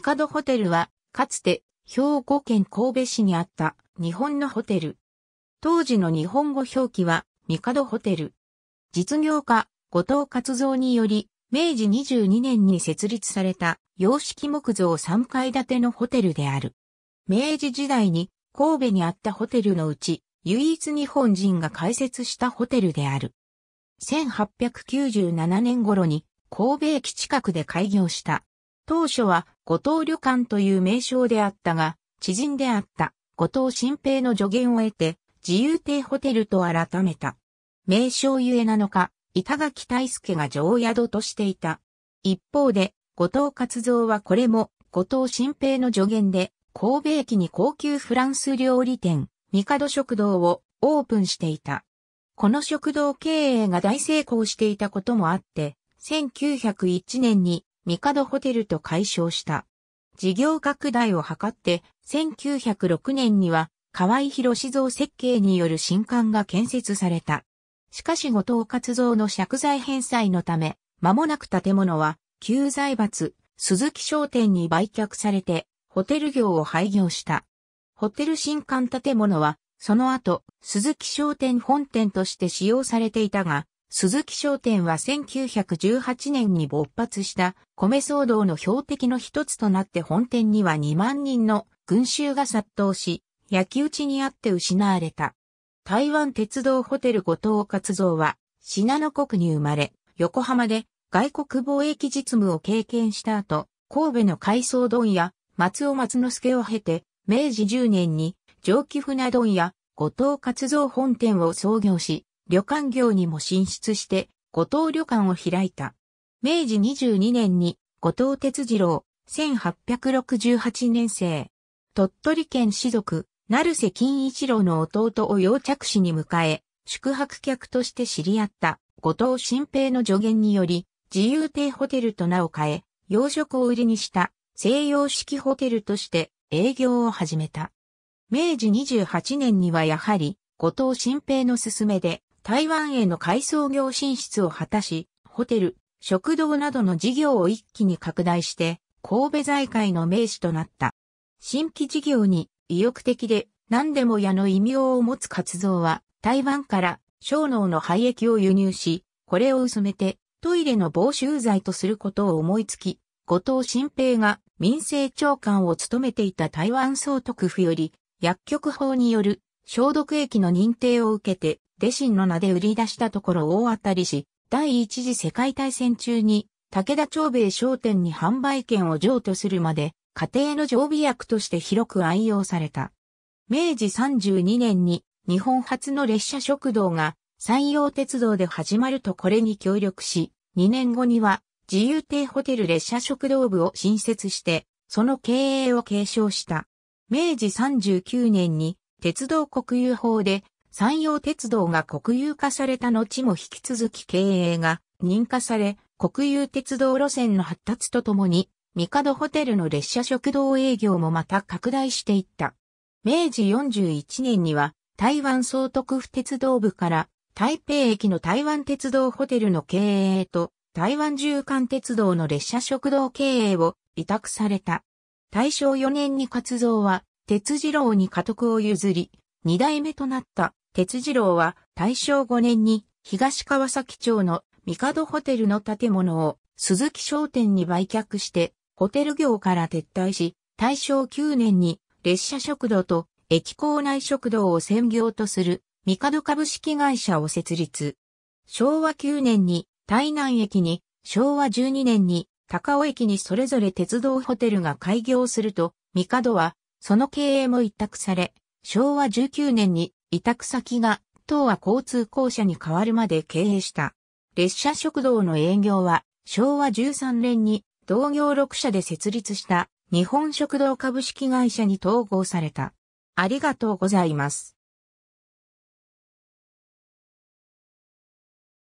帝ホテルは、かつて、兵庫県神戸市にあった日本のホテル。当時の日本語表記は、帝ホテル。実業家、後藤勝造により、明治22年に設立された洋式木造3階建てのホテルである。明治時代に神戸にあったホテルのうち、唯一日本人が開設したホテルである。1897年頃に神戸駅近くで開業した当初は五島旅館という名称であったが、知人であった五島新平の助言を得て、自由亭ホテルと改めた。名称ゆえなのか、板垣大助が常宿としていた。一方で、後藤活造はこれも、後藤新平の助言で、神戸駅に高級フランス料理店、帝食堂をオープンしていた。この食堂経営が大成功していたこともあって、1901年にドホテルと解消した。事業拡大を図って、1906年には、河合博造設計による新館が建設された。しかし後藤活造の借財返済のため、間もなく建物は、旧財閥、鈴木商店に売却されて、ホテル業を廃業した。ホテル新館建物は、その後、鈴木商店本店として使用されていたが、鈴木商店は1918年に勃発した米騒動の標的の一つとなって本店には2万人の群衆が殺到し、焼き討ちにあって失われた。台湾鉄道ホテル後藤勝造は、信濃国に生まれ、横浜で外国貿易実務を経験した後、神戸の海藻丼や松尾松之助を経て、明治10年に蒸気船丼や後藤勝造本店を創業し、旅館業にも進出して、五島旅館を開いた。明治22年に、五島哲次郎、1868年生。鳥取県士族、成瀬金一郎の弟を養着氏に迎え、宿泊客として知り合った後藤新平の助言により、自由亭ホテルと名を変え、洋食を売りにした西洋式ホテルとして営業を始めた。明治28年にはやはり、後藤新平の勧めで、台湾への改装業進出を果たし、ホテル、食堂などの事業を一気に拡大して、神戸財界の名士となった。新規事業に意欲的で何でも屋の異名を持つ活動は、台湾から小脳の廃液を輸入し、これを薄めてトイレの防臭剤とすることを思いつき、後藤新平が民政長官を務めていた台湾総督府より、薬局法による消毒液の認定を受けて、デシンの名で売り出したところ大当たりし、第一次世界大戦中に武田長兵衛商店に販売権を譲渡するまで家庭の常備薬として広く愛用された。明治32年に日本初の列車食堂が山陽鉄道で始まるとこれに協力し、2年後には自由亭ホテル列車食堂部を新設して、その経営を継承した。明治39年に鉄道国有法で山陽鉄道が国有化された後も引き続き経営が認可され、国有鉄道路線の発達とともに、三角ホテルの列車食堂営業もまた拡大していった。明治41年には、台湾総督府鉄道部から台北駅の台湾鉄道ホテルの経営と台湾縦貫鉄道の列車食堂経営を委託された。大正4年に活動は鉄次郎に家督を譲り、二代目となった鉄次郎は大正5年に東川崎町の帝ホテルの建物を鈴木商店に売却してホテル業から撤退し、大正9年に列車食堂と駅構内食堂を専業とする帝株式会社を設立。昭和9年に台南駅に、昭和12年に高尾駅にそれぞれ鉄道ホテルが開業すると、帝はその経営も一択され、昭和19年に委託先が、当は交通公社に変わるまで経営した。列車食堂の営業は、昭和13年に、同業6社で設立した、日本食堂株式会社に統合された。ありがとうございます。